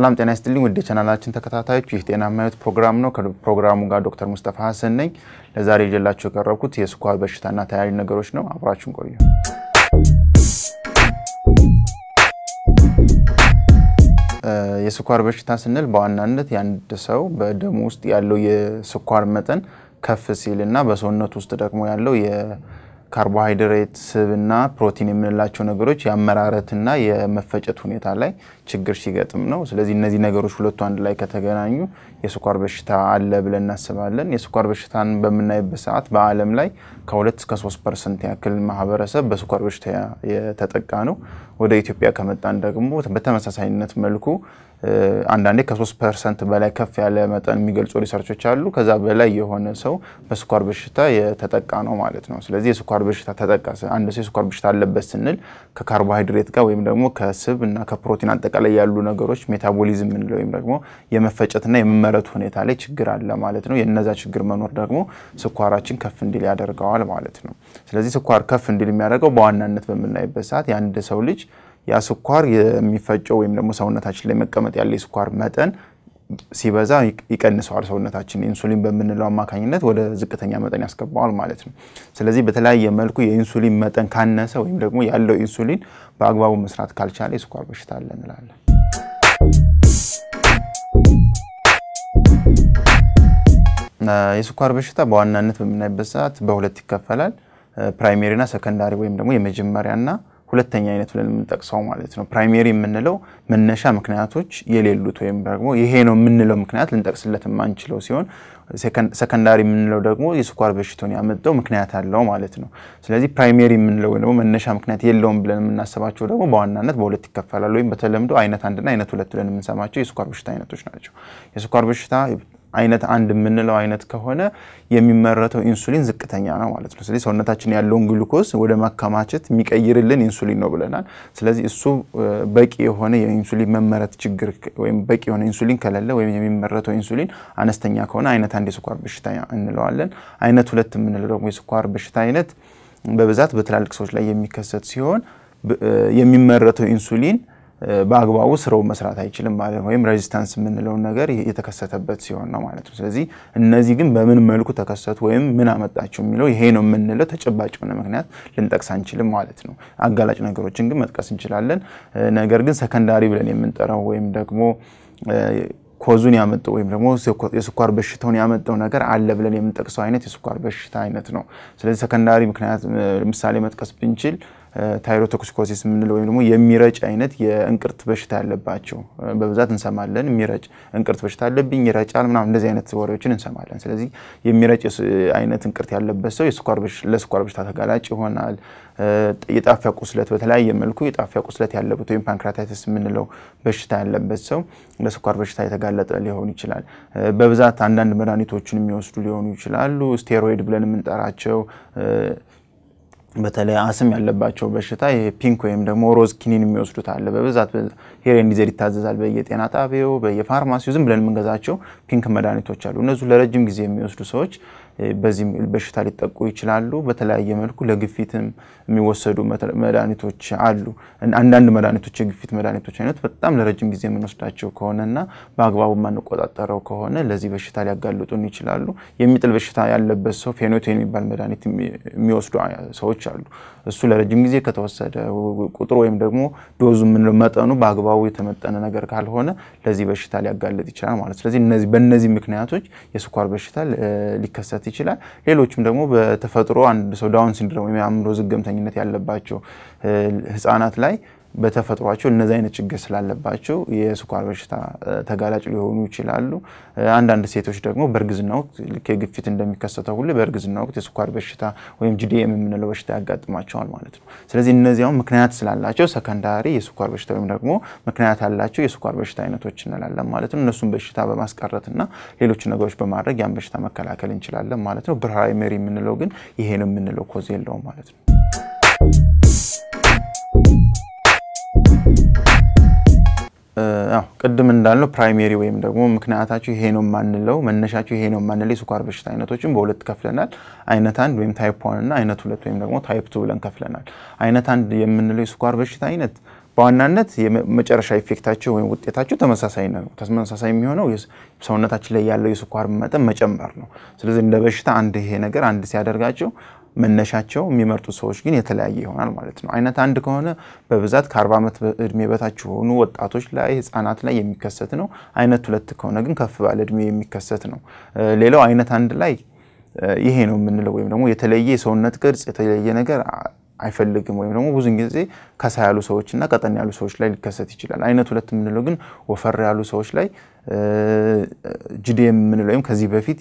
ሰላም ጤና ይስጥልኝ ውድ የቻናላችን ተከታታዮች፣ ይህ ጤና ማየት ፕሮግራም ነው። ከፕሮግራሙ ጋር ዶክተር ሙስጠፋ ሀሰን ነኝ። ለዛሬ ይዤላችሁ የቀረብኩት የስኳር በሽታና ተያያዥ ነገሮች ነው። አብራችሁን ቆዩ። የስኳር በሽታ ስንል በዋናነት የአንድ ሰው በደም ውስጥ ያለው የስኳር መጠን ከፍ ሲል እና በሰውነት ውስጥ ደግሞ ያለው ካርቦሃይድሬት፣ ስብና ፕሮቲን የምንላቸው ነገሮች የአመራረትና የመፈጨት ሁኔታ ላይ ችግር ሲገጥም ነው። ስለዚህ እነዚህ ነገሮች ሁለቱ አንድ ላይ ከተገናኙ የስኳር በሽታ አለ ብለን እናስባለን። የስኳር በሽታን በምናይበት ሰዓት በዓለም ላይ ከሁለት እስከ ሶስት ፐርሰንት ያክል ማህበረሰብ በስኳር በሽታ የተጠቃ ነው። ወደ ኢትዮጵያ ከመጣን ደግሞ በተመሳሳይነት መልኩ አንዳንዴ ከሶስት ፐርሰንት በላይ ከፍ ያለ መጠን የሚገልጹ ሪሰርቾች አሉ። ከዛ በላይ የሆነ ሰው በስኳር በሽታ የተጠቃ ነው ማለት ነው። ስለዚህ የስኳር በሽታ ተጠቃ አንድ ሰው የስኳር በሽታ አለበት ስንል ከካርቦሃይድሬት ጋር ወይም ደግሞ ከስብ እና ከፕሮቲን አጠቃላይ ያሉ ነገሮች ሜታቦሊዝም ምንለው ወይም ደግሞ የመፈጨትና የመመ መረት ሁኔታ ላይ ችግር አለ ማለት ነው። የነዛ ችግር መኖር ደግሞ ስኳራችን ከፍ እንዲል ያደርገዋል ማለት ነው። ስለዚህ ስኳር ከፍ እንዲል የሚያደርገው በዋናነት በምናይበት ሰዓት የአንድ ሰው ልጅ ያ ስኳር የሚፈጨው ወይም ደግሞ ሰውነታችን ላይ መቀመጥ ያለ የስኳር መጠን ሲበዛ ይቀንሰዋል። ሰውነታችን ኢንሱሊን በምንለው አማካኝነት ወደ ዝቅተኛ መጠን ያስገባዋል ማለት ነው። ስለዚህ በተለያየ መልኩ የኢንሱሊን መጠን ካነሰ ወይም ደግሞ ያለው ኢንሱሊን በአግባቡ መስራት ካልቻለ የስኳር በሽታ አለ እንላለን። የስኳር በሽታ በዋናነት በምናይበት ሰዓት በሁለት ይከፈላል። ፕራይሜሪና ሰከንዳሪ ወይም ደግሞ የመጀመሪያ እና ሁለተኛ አይነት ብለን የምንጠቅሰው ማለት ነው። ፕራይሜሪ የምንለው መነሻ ምክንያቶች የሌሉት ወይም ደግሞ ይሄ ነው የምንለው ምክንያት ልንጠቅስለት የማንችለው ሲሆን ሰከንዳሪ የምንለው ደግሞ የስኳር በሽታውን ያመጣው ምክንያት አለው ማለት ነው። ስለዚህ ፕራይሜሪ የምንለው ወይም ደግሞ መነሻ ምክንያት የለውም ብለን የምናስባቸው ደግሞ በዋናነት በሁለት ይከፈላል ወይም በተለምዶ አይነት አንድና አይነት ሁለት ብለን የምንሰማቸው የስኳር በሽታ አይነቶች ናቸው። የስኳር በሽታ አይነት አንድ የምንለው አይነት ከሆነ የሚመረተው ኢንሱሊን ዝቅተኛ ነው ማለት ነው። ስለዚህ ሰውነታችን ያለውን ግሉኮስ ወደ ማከማቸት የሚቀይርልን ኢንሱሊን ነው ብለናል። ስለዚህ እሱ በቂ የሆነ የኢንሱሊን መመረት ችግር ወይም በቂ የሆነ ኢንሱሊን ከሌለ ወይም የሚመረተው ኢንሱሊን አነስተኛ ከሆነ አይነት አንድ የስኳር በሽታ እንለዋለን። አይነት ሁለት የምንለው ደግሞ የስኳር በሽታ አይነት በብዛት በትላልቅ ሰዎች ላይ የሚከሰት ሲሆን የሚመረተው ኢንሱሊን በአግባቡ ስራውን መስራት አይችልም ማለት ወይም ሬዚስታንስ የምንለውን ነገር የተከሰተበት ሲሆን ነው ማለት ነው። ስለዚህ እነዚህ ግን በምን መልኩ ተከሰቱ ወይም ምን አመጣቸው የሚለው ይሄ ነው የምንለው ተጨባጭ የሆነ ምክንያት ልንጠቅስ አንችልም ማለት ነው። አጋላጭ ነገሮችን ግን መጥቀስ እንችላለን። ነገር ግን ሰከንዳሪ ብለን የምንጠራው ወይም ደግሞ ኮዙን ያመጣው ወይም ደግሞ የስኳር በሽታውን ያመጣው ነገር አለ ብለን የምንጠቅሰው አይነት የስኳር በሽታ አይነት ነው። ስለዚህ ሰከንዳሪ ምክንያት ምሳሌ መጥቀስ ብንችል ታይሮቶክሲኮሲስ የምንለው ወይም ደግሞ የሚረጭ አይነት የእንቅርት በሽታ ያለባቸው በብዛት እንሰማለን። የሚረጭ እንቅርት በሽታ አለብኝ ይረጫል ምናምን እንደዚህ አይነት ወሬዎችን እንሰማለን። ስለዚህ የሚረጭ አይነት እንቅርት ያለበት ሰው ለስኳር በሽታ ተጋላጭ ይሆናል። የጣፊያ ቁስለት በተለያየ መልኩ የጣፊያ ቁስለት ያለበት ወይም ፓንክራታይተስ የምንለው በሽታ ያለበት ሰው ለስኳር በሽታ የተጋለጠ ሊሆን ይችላል። በብዛት አንዳንድ መድኃኒቶችን የሚወስዱ ሊሆኑ ይችላሉ። ስቴሮይድ ብለን የምንጠራቸው በተለይ አስም ያለባቸው በሽታ ፒንክ ወይም ደግሞ ሮዝ ኪኒን የሚወስዱት አለ። በብዛት ሄሬን ዲዜር ይታዘዛል። በየጤና ጣቢያው፣ በየፋርማሲው ዝም ብለን የምንገዛቸው ፒንክ መድኃኒቶች አሉ። እነሱ ለረጅም ጊዜ የሚወስዱ ሰዎች በዚህ በሽታ ሊጠቁ ይችላሉ። በተለያየ መልኩ ለግፊትም የሚወሰዱ መድኃኒቶች አሉ። አንዳንድ መድኃኒቶች የግፊት መድኃኒቶች አይነት በጣም ለረጅም ጊዜ የምንወስዳቸው ከሆነና በአግባቡ የማንቆጣጠረው ከሆነ ለዚህ በሽታ ሊያጋልጡን ይችላሉ። የሚጥል በሽታ ያለበት ሰው ፌኖቴን የሚባል መድኃኒት የሚወስዱ ሰዎች አሉ። እሱ ለረጅም ጊዜ ከተወሰደ ቁጥሩ ወይም ደግሞ ዶዙ መጠኑ በአግባቡ የተመጠነ ነገር ካልሆነ ለዚህ በሽታ ሊያጋልጥ ይችላል ማለት። ስለዚህ በእነዚህ ምክንያቶች የስኳር በሽታ ሊከሰት ይችላል። ሌሎችም ደግሞ በተፈጥሮ አንድ ሰው ዳውን ሲንድሮም ወይም የአእምሮ ያለባቸው ህጻናት ላይ በተፈጥሯቸው እነዚህ አይነት ችግር ስላለባቸው የስኳር በሽታ ተጋላጭ ሊሆኑ ይችላሉ። አንዳንድ ሴቶች ደግሞ በእርግዝና ወቅት ልክ የግፊት እንደሚከሰተው ሁሉ በእርግዝና ወቅት የስኳር በሽታ ወይም ጂዲኤም የምንለው በሽታ ያጋጥማቸዋል ማለት ነው። ስለዚህ እነዚያው ምክንያት ስላላቸው ሰከንዳሪ የስኳር በሽታ ወይም ደግሞ ምክንያት ያላቸው የስኳር በሽታ አይነቶች እንላለን ማለት ነው። እነሱን በሽታ በማስቀረትና ሌሎች ነገሮች በማድረግ ያን በሽታ መከላከል እንችላለን ማለት ነው። ፕራይመሪ የምንለው ግን ይሄ ነው የምንለው ኮዝ የለውም ማለት ነው። ቅድም እንዳልነው ፕራይሜሪ ወይም ደግሞ ምክንያታቸው ይሄ ነው የማንለው መነሻቸው ይሄ ነው የማንለው የስኳር በሽታ አይነቶችን በሁለት ከፍለናል። አይነት አንድ ወይም ታይፕ ዋን እና አይነት ሁለት ወይም ደግሞ ታይፕ ቱ ብለን ከፍለናል። አይነት አንድ የምንለው የስኳር በሽታ አይነት በዋናነት የመጨረሻ ኢፌክታቸው ወይም ውጤታቸው ተመሳሳይ ነው። ተመሳሳይ የሚሆነው ሰውነታችን ላይ ያለው የስኳር መጠን መጨመር ነው። ስለዚህ እንደ በሽታ አንድ ይሄ ነገር አንድ ሲያደርጋቸው መነሻቸው የሚመርጡ ሰዎች ግን የተለያየ ይሆናል ማለት ነው። አይነት አንድ ከሆነ በብዛት ከ40 ዓመት እድሜ በታች የሆኑ ወጣቶች ላይ ህፃናት ላይ የሚከሰት ነው። አይነት ሁለት ከሆነ ግን ከፍ ባለ እድሜ የሚከሰት ነው። ሌላው አይነት አንድ ላይ ይሄ ነው የምንለው ወይም ደግሞ የተለየ የሰውነት ቅርጽ የተለየ ነገር አይፈልግም ወይም ደግሞ ብዙን ጊዜ ከሳ ያሉ ሰዎች እና ቀጠን ያሉ ሰዎች ላይ ሊከሰት ይችላል። አይነት ሁለት የምንለው ግን ወፈር ያሉ ሰዎች ላይ ጅዴ የምንለው ወይም ከዚህ በፊት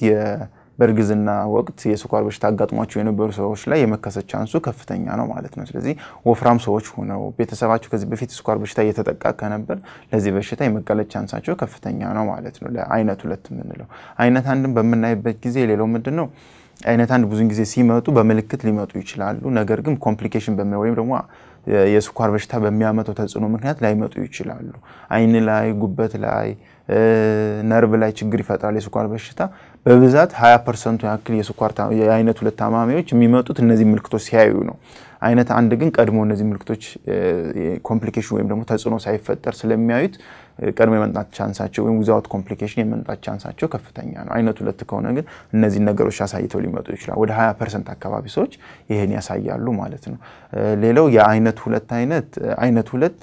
በእርግዝና ወቅት የስኳር በሽታ አጋጥሟቸው የነበሩ ሰዎች ላይ የመከሰት ቻንሱ ከፍተኛ ነው ማለት ነው። ስለዚህ ወፍራም ሰዎች ሆነው ቤተሰባቸው ከዚህ በፊት ስኳር በሽታ እየተጠቃ ከነበር ለዚህ በሽታ የመጋለጥ ቻንሳቸው ከፍተኛ ነው ማለት ነው። ለአይነት ሁለት የምንለው አይነት አንድን በምናይበት ጊዜ ሌላው ምንድን ነው አይነት አንድ ብዙን ጊዜ ሲመጡ በምልክት ሊመጡ ይችላሉ። ነገር ግን ኮምፕሊኬሽን በሚ ወይም ደግሞ የስኳር በሽታ በሚያመጠው ተጽዕኖ ምክንያት ላይመጡ ይችላሉ። አይን ላይ፣ ጉበት ላይ፣ ነርቭ ላይ ችግር ይፈጥራል የስኳር በሽታ በብዛት 20 ፐርሰንቱ ያክል የስኳር የአይነት ሁለት ታማሚዎች የሚመጡት እነዚህ ምልክቶች ሲያዩ ነው። አይነት አንድ ግን ቀድሞ እነዚህ ምልክቶች ኮምፕሊኬሽን ወይም ደግሞ ተጽዕኖ ሳይፈጠር ስለሚያዩት ቀድሞ የመምጣት ቻንሳቸው ወይም ዊዛውት ኮምፕሊኬሽን የመምጣት ቻንሳቸው ከፍተኛ ነው። አይነት ሁለት ከሆነ ግን እነዚህን ነገሮች አሳይተው ሊመጡ ይችላል። ወደ 20 ፐርሰንት አካባቢ ሰዎች ይህን ያሳያሉ ማለት ነው። ሌላው የአይነት ሁለት አይነት አይነት ሁለት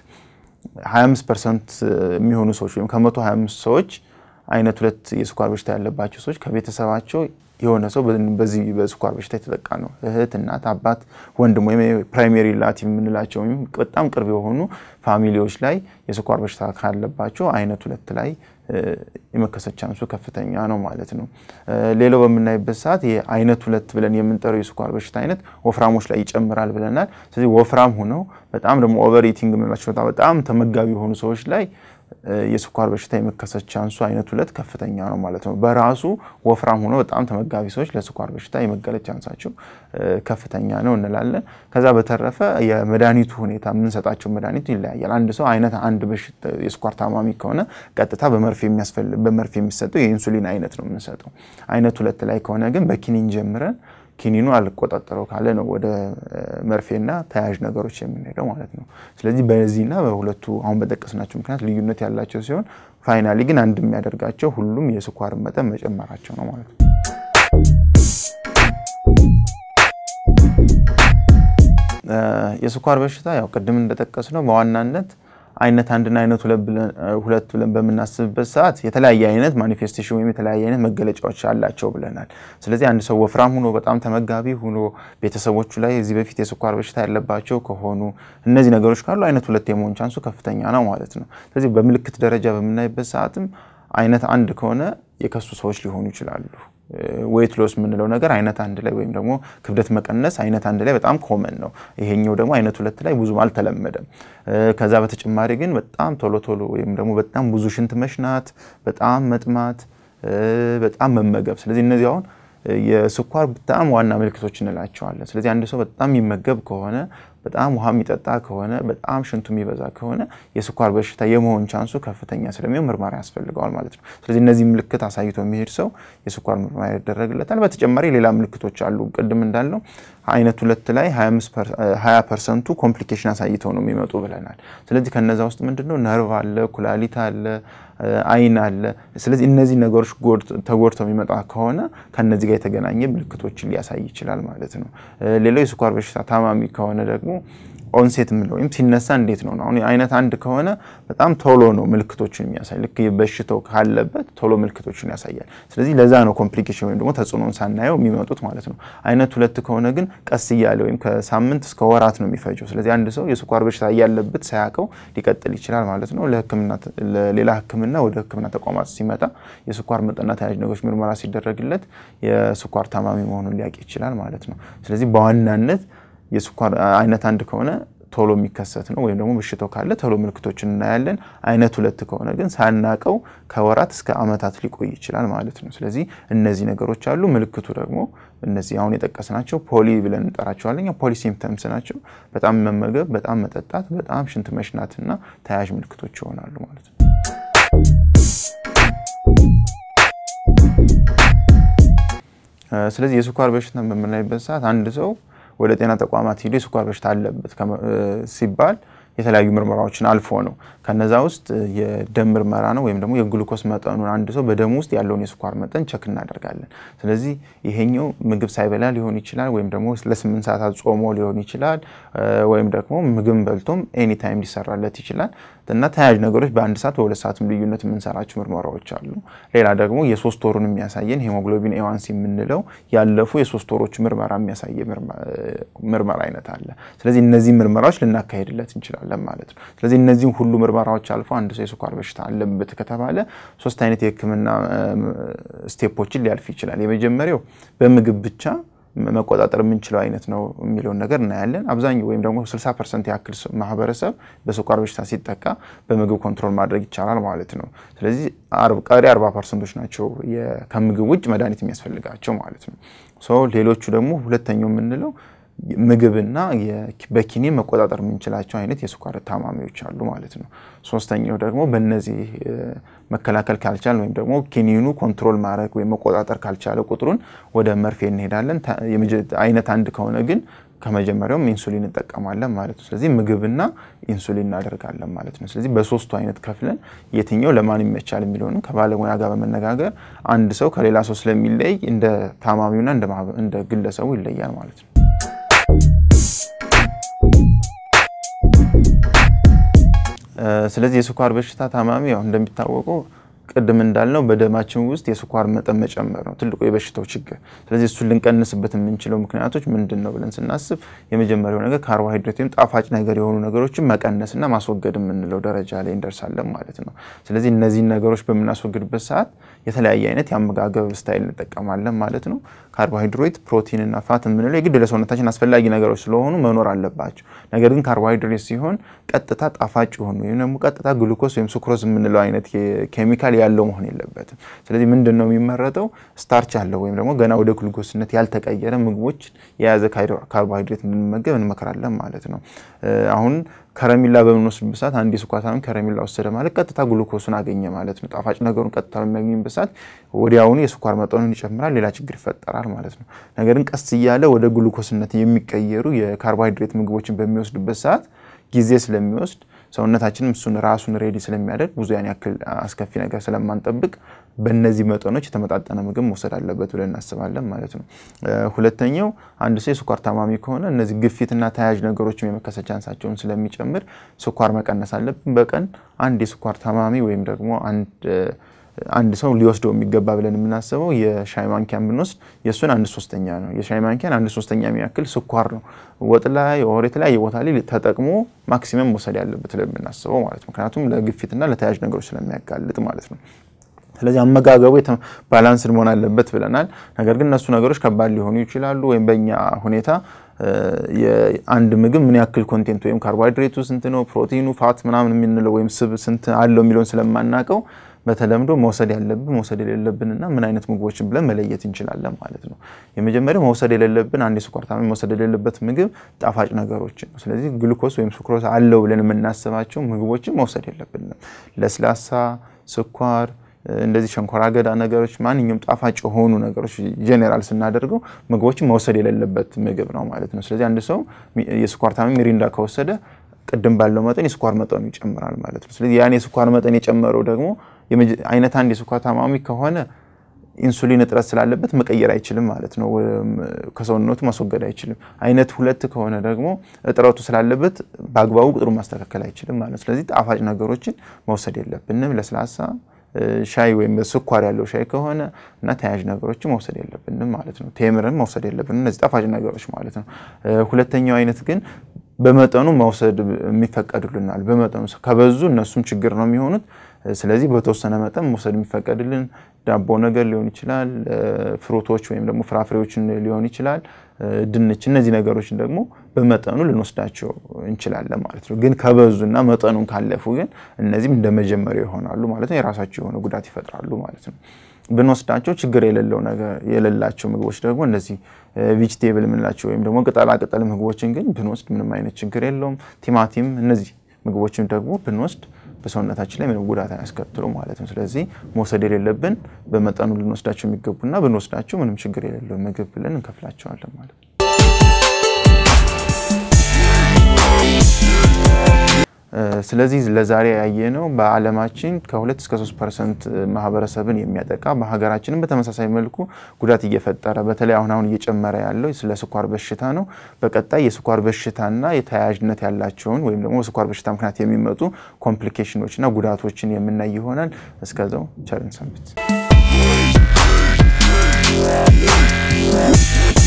25 ፐርሰንት የሚሆኑ ሰዎች ወይም ከ 25 ሰዎች አይነት ሁለት የስኳር በሽታ ያለባቸው ሰዎች ከቤተሰባቸው የሆነ ሰው በዚህ በስኳር በሽታ የተጠቃ ነው። እህት፣ እናት፣ አባት፣ ወንድም ወይም ፕራይሜሪ ላት የምንላቸው ወይም በጣም ቅርብ የሆኑ ፋሚሊዎች ላይ የስኳር በሽታ ካለባቸው አይነት ሁለት ላይ የመከሰት ቻንሱ ከፍተኛ ነው ማለት ነው። ሌላው በምናይበት ሰዓት የአይነት ሁለት ብለን የምንጠረው የስኳር በሽታ አይነት ወፍራሞች ላይ ይጨምራል ብለናል። ስለዚህ ወፍራም ሆነው በጣም ደግሞ ኦቨር ኢቲንግ የምንላቸው በጣም ተመጋቢ የሆኑ ሰዎች ላይ የስኳር በሽታ የመከሰት ቻንሱ አይነት ሁለት ከፍተኛ ነው ማለት ነው። በራሱ ወፍራም ሆኖ በጣም ተመጋቢ ሰዎች ለስኳር በሽታ የመገለጥ ቻንሳቸው ከፍተኛ ነው እንላለን። ከዛ በተረፈ የመድኃኒቱ ሁኔታ የምንሰጣቸው መድኃኒቱ ይለያያል። አንድ ሰው አይነት አንድ በሽታ የስኳር ታማሚ ከሆነ ቀጥታ በመርፌ የሚሰጠው የኢንሱሊን አይነት ነው የምንሰጠው። አይነት ሁለት ላይ ከሆነ ግን በኪኒን ጀምረን ኪኒኑ አልቆጣጠረው ካለ ነው ወደ መርፌና ተያያዥ ነገሮች የምንሄደው ማለት ነው። ስለዚህ በዚህና በሁለቱ አሁን በጠቀስናቸው ምክንያት ልዩነት ያላቸው ሲሆን ፋይናሊ ግን አንድ የሚያደርጋቸው ሁሉም የስኳር መጠን መጨመራቸው ነው ማለት ነው። የስኳር በሽታ ያው ቅድም እንደጠቀስ ነው በዋናነት አይነት አንድና አይነት ሁለት ብለን በምናስብበት ሰዓት የተለያየ አይነት ማኒፌስቴሽን ወይም የተለያየ አይነት መገለጫዎች አላቸው ብለናል። ስለዚህ አንድ ሰው ወፍራም ሆኖ በጣም ተመጋቢ ሆኖ ቤተሰቦቹ ላይ እዚህ በፊት የስኳር በሽታ ያለባቸው ከሆኑ እነዚህ ነገሮች ካሉ አይነት ሁለት የመሆን ቻንሱ ከፍተኛ ነው ማለት ነው። ስለዚህ በምልክት ደረጃ በምናይበት ሰዓትም አይነት አንድ ከሆነ የከሱ ሰዎች ሊሆኑ ይችላሉ። ዌት ሎስ የምንለው ነገር አይነት አንድ ላይ ወይም ደግሞ ክብደት መቀነስ አይነት አንድ ላይ በጣም ኮመን ነው። ይሄኛው ደግሞ አይነት ሁለት ላይ ብዙም አልተለመደም። ከዛ በተጨማሪ ግን በጣም ቶሎ ቶሎ ወይም ደግሞ በጣም ብዙ ሽንት መሽናት፣ በጣም መጥማት፣ በጣም መመገብ። ስለዚህ እነዚህ አሁን የስኳር በጣም ዋና ምልክቶች እንላቸዋለን። ስለዚህ አንድ ሰው በጣም የሚመገብ ከሆነ በጣም ውሃ የሚጠጣ ከሆነ በጣም ሽንቱ የሚበዛ ከሆነ የስኳር በሽታ የመሆን ቻንሱ ከፍተኛ ስለሚሆን ምርመራ ያስፈልገዋል ማለት ነው። ስለዚህ እነዚህ ምልክት አሳይቶ የሚሄድ ሰው የስኳር ምርመራ ይደረግለታል። በተጨማሪ ሌላ ምልክቶች አሉ። ቅድም እንዳለው አይነት ሁለት ላይ ሀያ ፐርሰንቱ ኮምፕሊኬሽን አሳይተው ነው የሚመጡ ብለናል። ስለዚህ ከነዛ ውስጥ ምንድነው ነርቭ አለ፣ ኩላሊት አለ፣ አይን አለ። ስለዚህ እነዚህ ነገሮች ተጎድተው የሚመጣ ከሆነ ከነዚህ ጋር የተገናኘ ምልክቶችን ሊያሳይ ይችላል ማለት ነው። ሌላው የስኳር በሽታ ታማሚ ከሆነ ደግሞ ኦንሴት የምንለው ወይም ሲነሳ እንዴት ነው አሁን አይነት አንድ ከሆነ በጣም ቶሎ ነው ምልክቶችን የሚያሳይ ልክ በሽታው ካለበት ቶሎ ምልክቶችን ያሳያል። ስለዚህ ለዛ ነው ኮምፕሊኬሽን ወይም ደግሞ ተጽዕኖን ሳናየው የሚመጡት ማለት ነው። አይነት ሁለት ከሆነ ግን ቀስ እያለ ወይም ከሳምንት እስከ ወራት ነው የሚፈጀው። ስለዚህ አንድ ሰው የስኳር በሽታ እያለበት ሳያውቀው ሊቀጥል ይችላል ማለት ነው። ለህክምና ለሌላ ህክምና ወደ ህክምና ተቋማት ሲመጣ የስኳር መጠንና ተያያዥ ነገሮች ምርመራ ሲደረግለት የስኳር ታማሚ መሆኑን ሊያውቅ ይችላል ማለት ነው። ስለዚህ በዋናነት የስኳር አይነት አንድ ከሆነ ቶሎ የሚከሰት ነው፣ ወይም ደግሞ በሽታው ካለ ቶሎ ምልክቶችን እናያለን። አይነት ሁለት ከሆነ ግን ሳናቀው ከወራት እስከ አመታት ሊቆይ ይችላል ማለት ነው። ስለዚህ እነዚህ ነገሮች አሉ። ምልክቱ ደግሞ እነዚህ አሁን የጠቀስናቸው ፖሊ ብለን እንጠራቸዋለን። ፖሊ ሲምፕተምስ ናቸው። በጣም መመገብ፣ በጣም መጠጣት፣ በጣም ሽንት መሽናትና ተያያዥ ምልክቶች ይሆናሉ ማለት ነው። ስለዚህ የስኳር በሽታን በምናይበት ሰዓት አንድ ሰው ወደ ጤና ተቋማት ሂዶ የስኳር በሽታ አለበት ሲባል የተለያዩ ምርመራዎችን አልፎ ነው። ከነዛ ውስጥ የደም ምርመራ ነው ወይም ደግሞ የግሉኮስ መጠኑን አንድ ሰው በደም ውስጥ ያለውን የስኳር መጠን ቸክ እናደርጋለን። ስለዚህ ይሄኛው ምግብ ሳይበላ ሊሆን ይችላል፣ ወይም ደግሞ ለስምንት ሰዓታት ጾሞ ሊሆን ይችላል፣ ወይም ደግሞ ምግብ በልቶም ኤኒታይም ሊሰራለት ይችላል እና ተያያዥ ነገሮች በአንድ ሰዓት በሁለት ሰዓትም ልዩነት የምንሰራቸው ምርመራዎች አሉ። ሌላ ደግሞ የሶስት ወሩን የሚያሳየን ሄሞግሎቢን ኤዋንስ የምንለው ያለፉ የሶስት ወሮች ምርመራ የሚያሳየ ምርመራ አይነት አለ። ስለዚህ እነዚህ ምርመራዎች ልናካሄድለት እንችላለን። እናውቃለን ማለት ነው። ስለዚህ እነዚህ ሁሉ ምርመራዎች አልፎ አንድ ሰው የስኳር በሽታ አለበት ከተባለ ሶስት አይነት የህክምና ስቴፖችን ሊያልፍ ይችላል። የመጀመሪያው በምግብ ብቻ መቆጣጠር የምንችለው አይነት ነው የሚለውን ነገር እናያለን። አብዛኛው ወይም ደግሞ 60 ፐርሰንት ያክል ማህበረሰብ በስኳር በሽታ ሲጠቃ በምግብ ኮንትሮል ማድረግ ይቻላል ማለት ነው። ስለዚህ ቀሪ 40 ፐርሰንቶች ናቸው ከምግብ ውጭ መድኃኒት የሚያስፈልጋቸው ማለት ነው። ሌሎቹ ደግሞ ሁለተኛው የምንለው ምግብና በኪኒ መቆጣጠር የምንችላቸው አይነት የስኳር ታማሚዎች አሉ ማለት ነው። ሶስተኛው ደግሞ በነዚህ መከላከል ካልቻል ወይም ደግሞ ኪኒኑ ኮንትሮል ማድረግ ወይም መቆጣጠር ካልቻለ ቁጥሩን ወደ መርፌ እንሄዳለን። አይነት አንድ ከሆነ ግን ከመጀመሪያውም ኢንሱሊን እንጠቀማለን ማለት ነው። ስለዚህ ምግብና ኢንሱሊን እናደርጋለን ማለት ነው። ስለዚህ በሶስቱ አይነት ከፍለን የትኛው ለማን ይመቻል የሚለውንም ከባለሙያ ጋር በመነጋገር አንድ ሰው ከሌላ ሰው ስለሚለይ እንደ ታማሚውና እንደ ግለሰቡ ይለያል ማለት ነው። ስለዚህ የስኳር በሽታ ታማሚ ያው እንደሚታወቀው ቅድም እንዳልነው በደማችን ውስጥ የስኳር መጠን መጨመር ነው ትልቁ የበሽታው ችግር። ስለዚህ እሱን ልንቀንስበት የምንችለው ምክንያቶች ምንድን ነው ብለን ስናስብ የመጀመሪያው ነገር ካርቦሃይድሬት ወይም ጣፋጭ ነገር የሆኑ ነገሮችን መቀነስና ማስወገድ የምንለው ደረጃ ላይ እንደርሳለን ማለት ነው። ስለዚህ እነዚህን ነገሮች በምናስወግድበት ሰዓት የተለያየ አይነት የአመጋገብ ስታይል እንጠቀማለን ማለት ነው። ካርቦሃይድሬት፣ ፕሮቲን እና ፋት የምንለው የግድ ለሰውነታችን አስፈላጊ ነገሮች ስለሆኑ መኖር አለባቸው። ነገር ግን ካርቦሃይድሬት ሲሆን ቀጥታ ጣፋጭ የሆኑ ወይም ደግሞ ቀጥታ ግሉኮስ ወይም ሱክሮዝ የምንለው አይነት ኬሚካል ያለው መሆን የለበትም። ስለዚህ ምንድን ነው የሚመረጠው? ስታርች አለው ወይም ደግሞ ገና ወደ ግሉኮስነት ያልተቀየረ ምግቦች የያዘ ካርቦሃይድሬት እንድንመገብ እንመክራለን ማለት ነው። አሁን ከረሚላ በምንወስድበት ሰዓት አንድ የስኳር ከረሚላ ወሰደ ማለት ቀጥታ ግሉኮሱን አገኘ ማለት ነው። ጣፋጭ ነገሩን ቀጥታ በሚያገኝበት ሰዓት ወዲያውኑ የስኳር መጠኑን ይጨምራል፣ ሌላ ችግር ይፈጠራል ስኳር ማለት ነው። ነገር ግን ቀስ እያለ ወደ ግሉኮስነት የሚቀየሩ የካርቦሃይድሬት ምግቦችን በሚወስድበት ሰዓት ጊዜ ስለሚወስድ ሰውነታችንም እሱን ራሱን ሬዲ ስለሚያደርግ ብዙ ያን ያክል አስከፊ ነገር ስለማንጠብቅ በእነዚህ መጠኖች የተመጣጠነ ምግብ መውሰድ አለበት ብለን እናስባለን ማለት ነው። ሁለተኛው አንድ ሰው የስኳር ታማሚ ከሆነ እነዚህ ግፊትና ተያያዥ ነገሮችም የመከሰት ቻንሳቸውን ስለሚጨምር ስኳር መቀነስ አለብን። በቀን አንድ የስኳር ታማሚ ወይም ደግሞ አንድ አንድ ሰው ሊወስደው የሚገባ ብለን የምናስበው የሻይ ማንኪያን ብንወስድ የእሱን አንድ ሶስተኛ ነው። የሻይ ማንኪያን አንድ ሶስተኛ የሚያክል ስኳር ነው ወጥ ላይ ወር የተለያየ ቦታ ላይ ተጠቅሞ ማክሲመም መውሰድ ያለበት ብለን የምናስበው ማለት ነው። ምክንያቱም ለግፊትና ለተያዥ ነገሮች ስለሚያጋልጥ ማለት ነው። ስለዚህ አመጋገቡ ባላንስድ መሆን አለበት ብለናል። ነገር ግን እነሱ ነገሮች ከባድ ሊሆኑ ይችላሉ ወይም በእኛ ሁኔታ የአንድ ምግብ ምን ያክል ኮንቴንት ወይም ካርቦሃይድሬቱ ስንት ነው፣ ፕሮቲኑ፣ ፋት ምናምን የምንለው ወይም ስብ ስንት አለው የሚለውን ስለማናቀው በተለምዶ መውሰድ ያለብን መውሰድ የሌለብንና ምን አይነት ምግቦችን ብለን መለየት እንችላለን ማለት ነው። የመጀመሪያው መውሰድ የሌለብን አንድ የስኳር ታማሚ መውሰድ የሌለበት ምግብ ጣፋጭ ነገሮችን ነው። ስለዚህ ግሉኮስ ወይም ስኩሮስ አለው ብለን የምናስባቸው ምግቦችን መውሰድ የለብንም። ለስላሳ፣ ስኳር እንደዚህ ሸንኮራ አገዳ ነገሮች፣ ማንኛውም ጣፋጭ የሆኑ ነገሮች ጄኔራል ስናደርገው ምግቦችን መውሰድ የሌለበት ምግብ ነው ማለት ነው። ስለዚህ አንድ ሰው የስኳር ታማሚ ሚሪንዳ ከወሰደ ቅድም ባለው መጠን የስኳር መጠኑ ይጨምራል ማለት ነው። ስለዚህ ያን የስኳር መጠን የጨመረው ደግሞ አይነት አንድ የስኳር ታማሚ ከሆነ ኢንሱሊን እጥረት ስላለበት መቀየር አይችልም ማለት ነው። ከሰውነቱ ማስወገድ አይችልም። አይነት ሁለት ከሆነ ደግሞ እጥረቱ ስላለበት በአግባቡ ቁጥሩ ማስተካከል አይችልም ማለት ስለዚህ ጣፋጭ ነገሮችን መውሰድ የለብንም። ለስላሳ ሻይ ወይም ስኳር ያለው ሻይ ከሆነ እና ተያዥ ነገሮችን መውሰድ የለብንም ማለት ነው። ቴምርን መውሰድ የለብንም እነዚህ ጣፋጭ ነገሮች ማለት ነው። ሁለተኛው አይነት ግን በመጠኑ መውሰድ የሚፈቀድልናል። በመጠኑ ከበዙ እነሱም ችግር ነው የሚሆኑት። ስለዚህ በተወሰነ መጠን መውሰድ የሚፈቀድልን ዳቦ ነገር ሊሆን ይችላል፣ ፍሩቶች ወይም ደግሞ ፍራፍሬዎችን ሊሆን ይችላል፣ ድንች። እነዚህ ነገሮችን ደግሞ በመጠኑ ልንወስዳቸው እንችላለን ማለት ነው። ግን ከበዙና መጠኑን ካለፉ ግን እነዚህም እንደ መጀመሪያው ይሆናሉ ማለት ነው። የራሳቸው የሆነ ጉዳት ይፈጥራሉ ማለት ነው። ብንወስዳቸው ችግር የሌለው ነገር የሌላቸው ምግቦች ደግሞ እነዚህ ቪጅቴብል የምንላቸው ወይም ደግሞ ቅጠላቅጠል ምግቦችን ግን ብንወስድ ምንም አይነት ችግር የለውም። ቲማቲም፣ እነዚህ ምግቦችን ደግሞ ብንወስድ በሰውነታችን ላይ ምንም ጉዳት አያስከትሉ ማለት ነው። ስለዚህ መውሰድ የሌለብን በመጠኑ ልንወስዳቸው የሚገቡና ብንወስዳቸው ምንም ችግር የሌለው ምግብ ብለን እንከፍላቸዋለን ማለት ነው። ስለዚህ ለዛሬ ያየ ነው ከ2 እስከ 3 ፐርሰንት ማህበረሰብን የሚያጠቃ በሀገራችንም በተመሳሳይ መልኩ ጉዳት እየፈጠረ በተለይ አሁን አሁን እየጨመረ ያለው ስለ ስኳር በሽታ ነው። በቀጣይ የስኳር በሽታና የተያያዥነት ያላቸውን ወይም ደግሞ በስኳር በሽታ ምክንያት የሚመጡ ኮምፕሊኬሽኖችና ጉዳቶችን የምናይ ይሆናል። እስከዛው ቸርን ሰንብት።